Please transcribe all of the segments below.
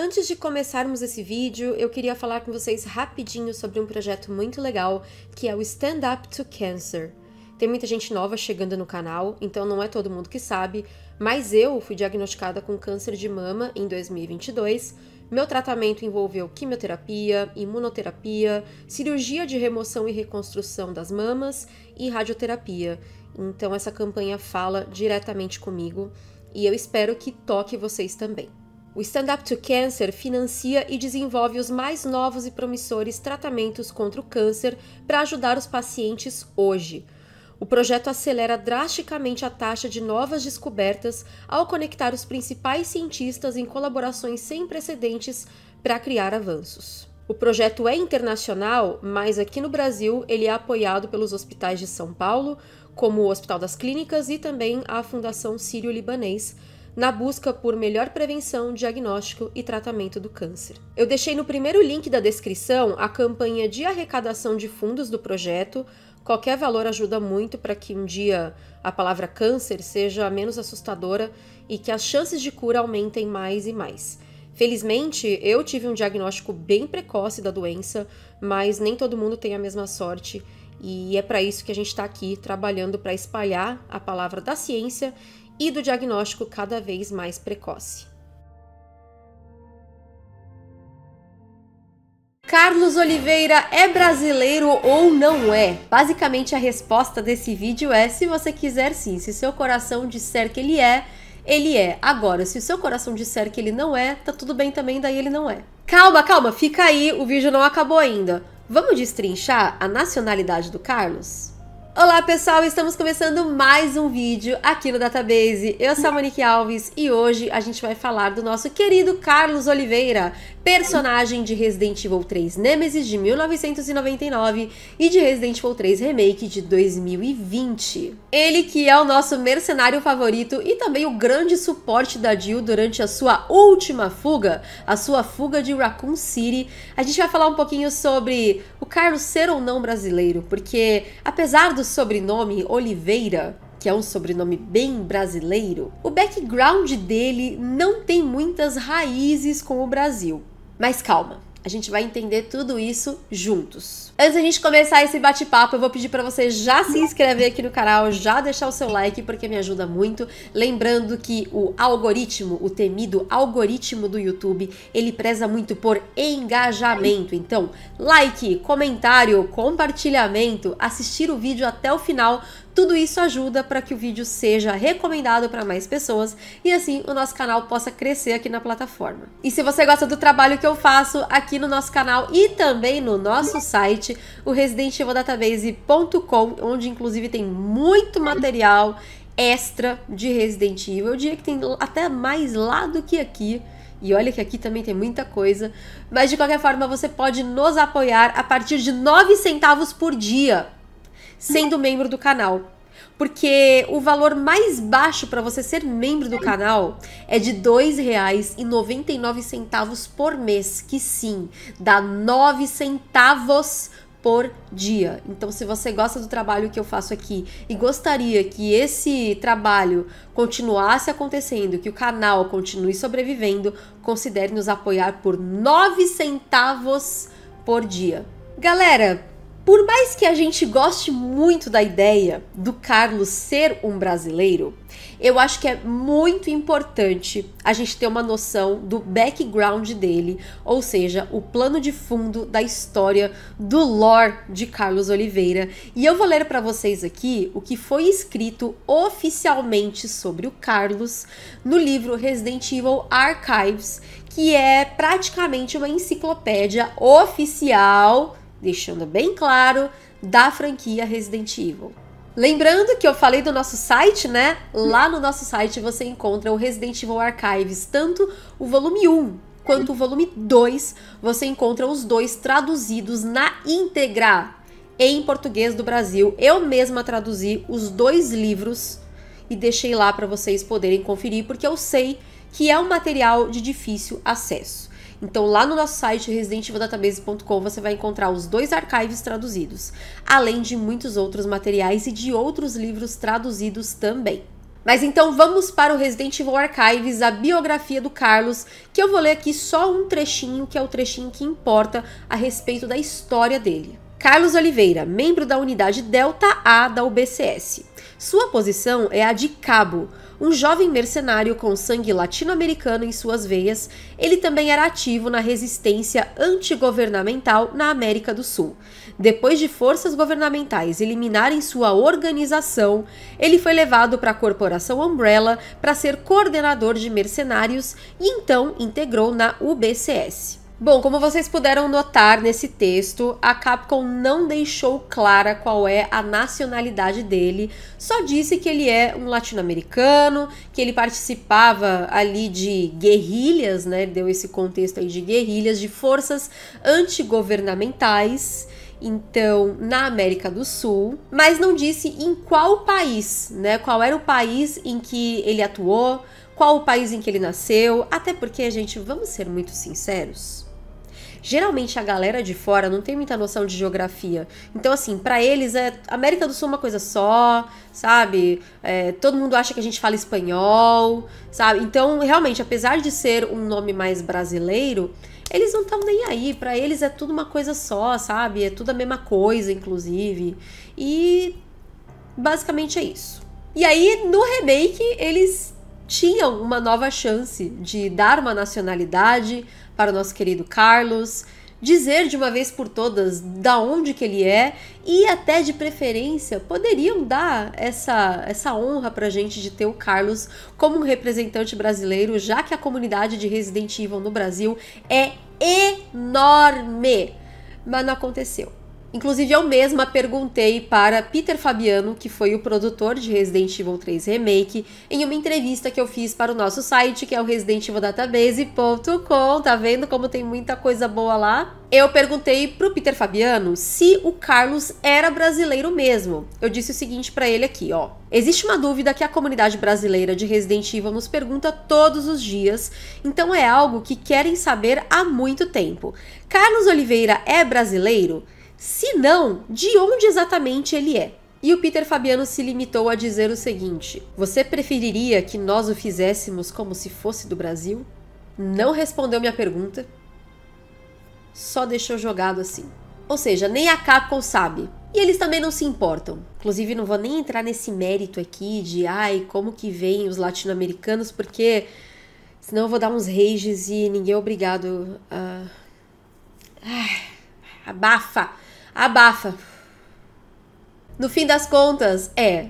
Antes de começarmos esse vídeo, eu queria falar com vocês rapidinho sobre um projeto muito legal, que é o Stand Up to Cancer. Tem muita gente nova chegando no canal, então não é todo mundo que sabe, mas eu fui diagnosticada com câncer de mama em 2022. Meu tratamento envolveu quimioterapia, imunoterapia, cirurgia de remoção e reconstrução das mamas e radioterapia. Então essa campanha fala diretamente comigo e eu espero que toque vocês também. O Stand Up to Cancer financia e desenvolve os mais novos e promissores tratamentos contra o câncer para ajudar os pacientes hoje. O projeto acelera drasticamente a taxa de novas descobertas ao conectar os principais cientistas em colaborações sem precedentes para criar avanços. O projeto é internacional, mas aqui no Brasil ele é apoiado pelos hospitais de São Paulo, como o Hospital das Clínicas e também a Fundação Sírio-Libanês, na busca por melhor prevenção, diagnóstico e tratamento do câncer. Eu deixei no primeiro link da descrição a campanha de arrecadação de fundos do projeto. Qualquer valor ajuda muito para que um dia a palavra câncer seja menos assustadora e que as chances de cura aumentem mais e mais. Felizmente, eu tive um diagnóstico bem precoce da doença, mas nem todo mundo tem a mesma sorte, e é para isso que a gente está aqui trabalhando para espalhar a palavra da ciência e do diagnóstico cada vez mais precoce. Carlos Oliveira é brasileiro ou não é? Basicamente a resposta desse vídeo é se você quiser sim, se seu coração disser que ele é, ele é. Agora, se o seu coração disser que ele não é, tá tudo bem também, daí ele não é. Calma, calma, fica aí, o vídeo não acabou ainda. Vamos destrinchar a nacionalidade do Carlos? Olá pessoal, estamos começando mais um vídeo aqui no Database. Eu sou a Monique Alves e hoje a gente vai falar do nosso querido Carlos Oliveira, personagem de Resident Evil 3 Nemesis de 1999 e de Resident Evil 3 Remake de 2020. Ele que é o nosso mercenário favorito e também o grande suporte da Jill durante a sua última fuga, a sua fuga de Raccoon City. A gente vai falar um pouquinho sobre o Carlos ser ou não brasileiro, porque apesar do sobrenome Oliveira, que é um sobrenome bem brasileiro, o background dele não tem muitas raízes com o Brasil. Mas calma, a gente vai entender tudo isso juntos. Antes da gente começar esse bate-papo, eu vou pedir para você já se inscrever aqui no canal, já deixar o seu like, porque me ajuda muito. Lembrando que o algoritmo, o temido algoritmo do YouTube, ele preza muito por engajamento. Então, like, comentário, compartilhamento, assistir o vídeo até o final tudo isso ajuda para que o vídeo seja recomendado para mais pessoas e assim o nosso canal possa crescer aqui na plataforma. E se você gosta do trabalho que eu faço aqui no nosso canal e também no nosso site, o residentevildatabase.com, onde inclusive tem muito material extra de Resident Evil. Eu diria que tem até mais lá do que aqui. E olha que aqui também tem muita coisa. Mas de qualquer forma, você pode nos apoiar a partir de 9 centavos por dia sendo membro do canal. Porque o valor mais baixo para você ser membro do canal é de R$ 2,99 por mês, que sim, dá 9 centavos por dia. Então, se você gosta do trabalho que eu faço aqui e gostaria que esse trabalho continuasse acontecendo, que o canal continue sobrevivendo, considere nos apoiar por 9 centavos por dia. Galera, por mais que a gente goste muito da ideia do Carlos ser um brasileiro, eu acho que é muito importante a gente ter uma noção do background dele, ou seja, o plano de fundo da história do lore de Carlos Oliveira. E eu vou ler para vocês aqui o que foi escrito oficialmente sobre o Carlos no livro Resident Evil Archives, que é praticamente uma enciclopédia oficial deixando bem claro, da franquia Resident Evil. Lembrando que eu falei do nosso site, né? Lá no nosso site você encontra o Resident Evil Archives, tanto o volume 1 quanto o volume 2. Você encontra os dois traduzidos na íntegra em português do Brasil. Eu mesma traduzi os dois livros e deixei lá para vocês poderem conferir, porque eu sei que é um material de difícil acesso. Então, lá no nosso site residentivildatabase.com você vai encontrar os dois arquivos traduzidos, além de muitos outros materiais e de outros livros traduzidos também. Mas então vamos para o Resident Evil Archives, a biografia do Carlos, que eu vou ler aqui só um trechinho, que é o trechinho que importa a respeito da história dele. Carlos Oliveira, membro da unidade Delta A da UBCS. Sua posição é a de cabo, um jovem mercenário com sangue latino-americano em suas veias, ele também era ativo na resistência antigovernamental na América do Sul. Depois de forças governamentais eliminarem sua organização, ele foi levado para a Corporação Umbrella para ser coordenador de mercenários e então integrou na UBCS. Bom, como vocês puderam notar nesse texto, a Capcom não deixou clara qual é a nacionalidade dele, só disse que ele é um latino-americano, que ele participava ali de guerrilhas, né? Deu esse contexto aí de guerrilhas, de forças antigovernamentais então na América do Sul, mas não disse em qual país, né? Qual era o país em que ele atuou, qual o país em que ele nasceu, até porque, gente, vamos ser muito sinceros. Geralmente a galera de fora não tem muita noção de geografia. Então, assim, para eles é América do Sul é uma coisa só, sabe? É, todo mundo acha que a gente fala espanhol, sabe? Então, realmente, apesar de ser um nome mais brasileiro, eles não estão nem aí, para eles é tudo uma coisa só, sabe? É tudo a mesma coisa, inclusive. E basicamente é isso. E aí, no remake, eles tinham uma nova chance de dar uma nacionalidade para o nosso querido Carlos, dizer de uma vez por todas da onde que ele é e até de preferência poderiam dar essa, essa honra a gente de ter o Carlos como um representante brasileiro, já que a comunidade de Resident Evil no Brasil é enorme. Mas não aconteceu. Inclusive, eu mesma perguntei para Peter Fabiano, que foi o produtor de Resident Evil 3 Remake, em uma entrevista que eu fiz para o nosso site, que é o residentivildatabase.com. Tá vendo como tem muita coisa boa lá? Eu perguntei para o Peter Fabiano se o Carlos era brasileiro mesmo. Eu disse o seguinte para ele aqui, ó. Existe uma dúvida que a comunidade brasileira de Resident Evil nos pergunta todos os dias, então é algo que querem saber há muito tempo. Carlos Oliveira é brasileiro? Se não, de onde exatamente ele é? E o Peter Fabiano se limitou a dizer o seguinte: Você preferiria que nós o fizéssemos como se fosse do Brasil? Não respondeu minha pergunta, só deixou jogado assim. Ou seja, nem a Capcom sabe. E eles também não se importam. Inclusive, não vou nem entrar nesse mérito aqui de ai, como que vêm os latino-americanos, porque senão eu vou dar uns rages e ninguém é obrigado a. Ah, abafa! abafa. No fim das contas, é.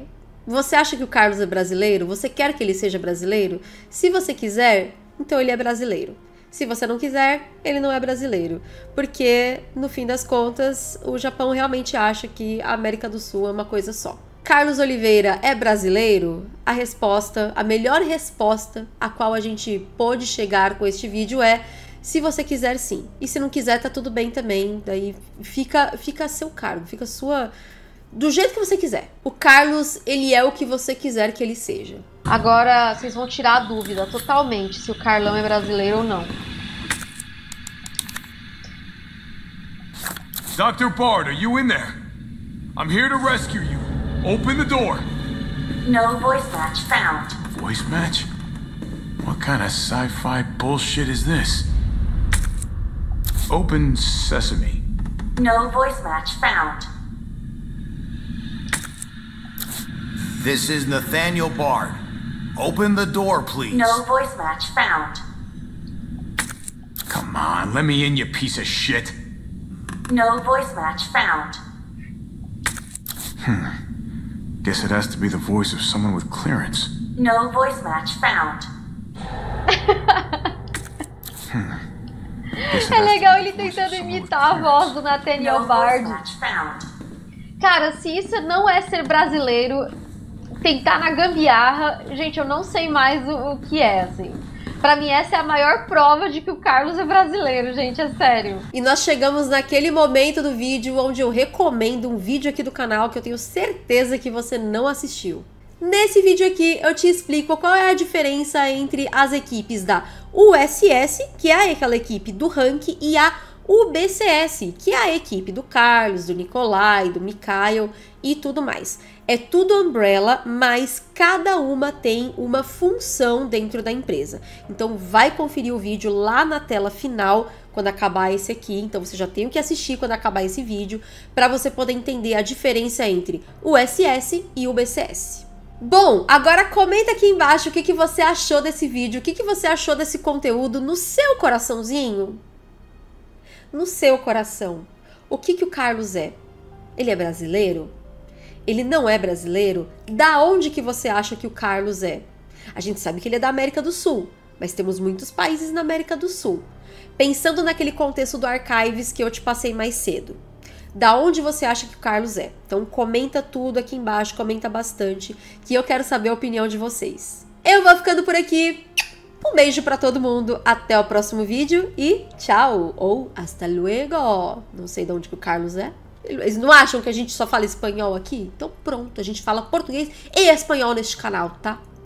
Você acha que o Carlos é brasileiro? Você quer que ele seja brasileiro? Se você quiser, então ele é brasileiro. Se você não quiser, ele não é brasileiro. Porque, no fim das contas, o Japão realmente acha que a América do Sul é uma coisa só. Carlos Oliveira é brasileiro? A resposta, a melhor resposta a qual a gente pôde chegar com este vídeo é se você quiser, sim. E se não quiser, tá tudo bem também. Daí fica, fica seu cargo, fica sua. Do jeito que você quiser. O Carlos, ele é o que você quiser que ele seja. Agora vocês vão tirar a dúvida totalmente se o Carlão é brasileiro ou não. Dr. Bard, are you in there? I'm here to rescue you. Open the door. No voice match found. Voice match? What kind of sci-fi bullshit is this? Open sesame. No voice match found. This is Nathaniel Bard. Open the door, please. No voice match found. Come on, let me in, you piece of shit. No voice match found. Hmm. Guess it has to be the voice of someone with clearance. No voice match found. hmm. É legal ele tentando imitar a voz do Nathaniel Bard. Cara, se isso não é ser brasileiro, tentar na gambiarra, gente, eu não sei mais o, o que é, assim. Pra mim, essa é a maior prova de que o Carlos é brasileiro, gente, é sério. E nós chegamos naquele momento do vídeo onde eu recomendo um vídeo aqui do canal que eu tenho certeza que você não assistiu. Nesse vídeo aqui, eu te explico qual é a diferença entre as equipes da o SS, que é aquela equipe do rank, e a UBCS, que é a equipe do Carlos, do Nicolai, do Mikhail e tudo mais. É tudo Umbrella, mas cada uma tem uma função dentro da empresa. Então vai conferir o vídeo lá na tela final quando acabar esse aqui, então você já tem o que assistir quando acabar esse vídeo para você poder entender a diferença entre o SS e o BCS. Bom, agora comenta aqui embaixo o que, que você achou desse vídeo, o que, que você achou desse conteúdo no seu coraçãozinho. No seu coração, o que, que o Carlos é? Ele é brasileiro? Ele não é brasileiro? Da onde que você acha que o Carlos é? A gente sabe que ele é da América do Sul, mas temos muitos países na América do Sul. Pensando naquele contexto do Archives que eu te passei mais cedo da onde você acha que o Carlos é. Então comenta tudo aqui embaixo, comenta bastante, que eu quero saber a opinião de vocês. Eu vou ficando por aqui. Um beijo para todo mundo, até o próximo vídeo e tchau ou hasta luego. Não sei de onde que o Carlos é. Eles não acham que a gente só fala espanhol aqui? Então pronto, a gente fala português e espanhol neste canal, tá?